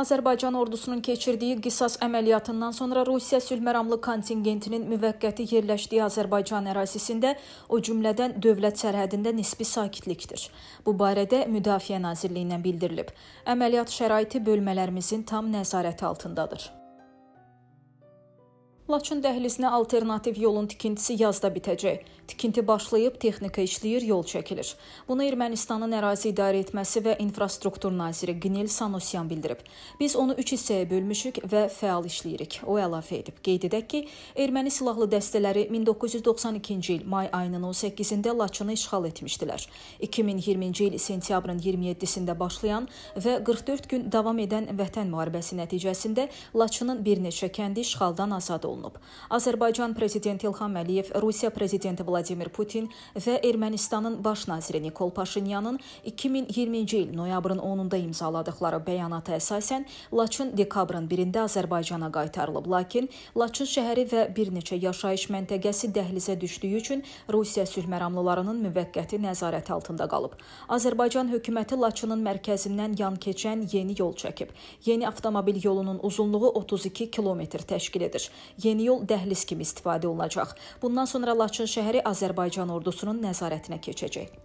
Azərbaycan ordusunun keçirdiyi qisas əməliyyatından sonra Rusiya sülhməramlı kontingentinin müvəqqəti yerləşdiyi Azərbaycan ərazisində, o cümlədən dövlət sərhədində nisbi sakitlikdir. Bu barədə Müdafiə Nazirliyindən bildirilib. Əməliyyat şəraiti bölmələrimizin tam nəzarəti altındadır. Laçın dəhlizinə alternativ yolun tikintisi yazda bitəcək. Tikinti başlayıb, texnika işləyir, yol çəkilir. Bunu Ermənistanın ərazi idarə etməsi və infrastruktur naziri Gnil Sanusyan bildirib. Biz onu 3 hissəyə bölmüşük və fəal işləyirik. O əlavə edib. Qeyd edək ki, erməni silahlı dəstələri 1992-ci il may ayının 18-də Laçını işğal etmişdilər. 2020-ci il sentyabrın 27-sində başlayan və 44 gün davam edən vətən müharibəsi nəticəsində Laçının bir neçə kəndi işğaldan azad olundu olunub. Azərbaycan prezidenti İlham Əliyev, Rusiya prezidenti Vladimir Putin və Ermənistanın baş naziri Nikol Paşinyanın 2020-ci il noyabrın 10-da imzaladıqları bəyanata əsasən Laçın dekabrın 1-də Azərbaycana qaytarılıb, lakin Laçın şəhəri və bir neçə yaşayış məntəqəsi dəhlizə düşdüyü üçün Rusiya sülh məramlılarının müvəqqəti nəzarət altında qalıb. Azərbaycan hökuməti Laçının mərkəzindən yan keçən yeni yol çəkib. Yeni avtomobil yolunun uzunluğu 32 kilometr təşkil edir. Yeni yeni yol dəhliz kimi istifadə olunacaq. Bundan sonra Laçın şəhəri Azərbaycan ordusunun nəzarətinə keçəcək.